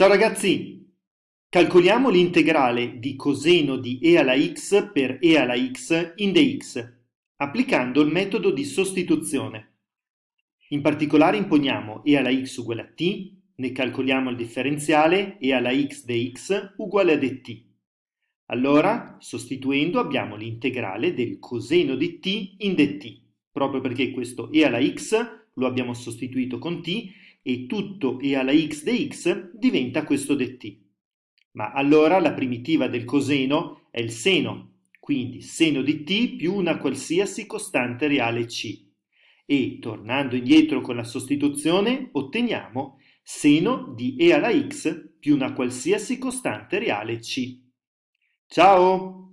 Ciao ragazzi! Calcoliamo l'integrale di coseno di e alla x per e alla x in dx, applicando il metodo di sostituzione. In particolare imponiamo e alla x uguale a t, ne calcoliamo il differenziale e alla x dx uguale a dt. Allora, sostituendo abbiamo l'integrale del coseno di t in dt proprio perché questo e alla x lo abbiamo sostituito con t e tutto e alla x dx diventa questo dt. Ma allora la primitiva del coseno è il seno, quindi seno di t più una qualsiasi costante reale c. E tornando indietro con la sostituzione otteniamo seno di e alla x più una qualsiasi costante reale c. Ciao!